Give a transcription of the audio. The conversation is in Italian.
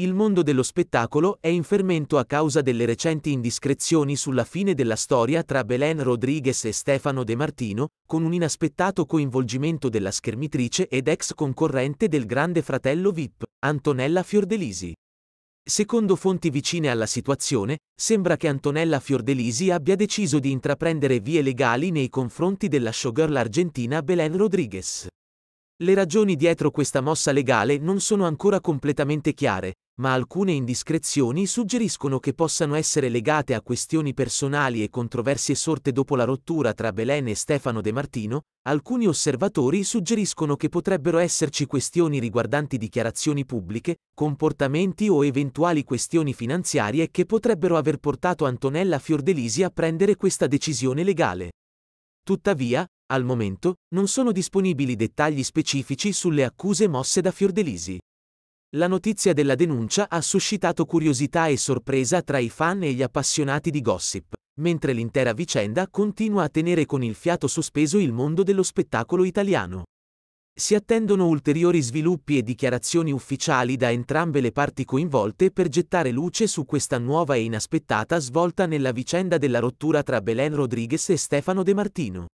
Il mondo dello spettacolo è in fermento a causa delle recenti indiscrezioni sulla fine della storia tra Belen Rodriguez e Stefano De Martino, con un inaspettato coinvolgimento della schermitrice ed ex concorrente del Grande Fratello VIP, Antonella Fiordelisi. Secondo fonti vicine alla situazione, sembra che Antonella Fiordelisi abbia deciso di intraprendere vie legali nei confronti della showgirl argentina Belen Rodriguez. Le ragioni dietro questa mossa legale non sono ancora completamente chiare, ma alcune indiscrezioni suggeriscono che possano essere legate a questioni personali e controversie sorte dopo la rottura tra Belen e Stefano De Martino, alcuni osservatori suggeriscono che potrebbero esserci questioni riguardanti dichiarazioni pubbliche, comportamenti o eventuali questioni finanziarie che potrebbero aver portato Antonella Fiordelisi a prendere questa decisione legale. Tuttavia, al momento, non sono disponibili dettagli specifici sulle accuse mosse da Fiordelisi. La notizia della denuncia ha suscitato curiosità e sorpresa tra i fan e gli appassionati di gossip, mentre l'intera vicenda continua a tenere con il fiato sospeso il mondo dello spettacolo italiano. Si attendono ulteriori sviluppi e dichiarazioni ufficiali da entrambe le parti coinvolte per gettare luce su questa nuova e inaspettata svolta nella vicenda della rottura tra Belen Rodriguez e Stefano De Martino.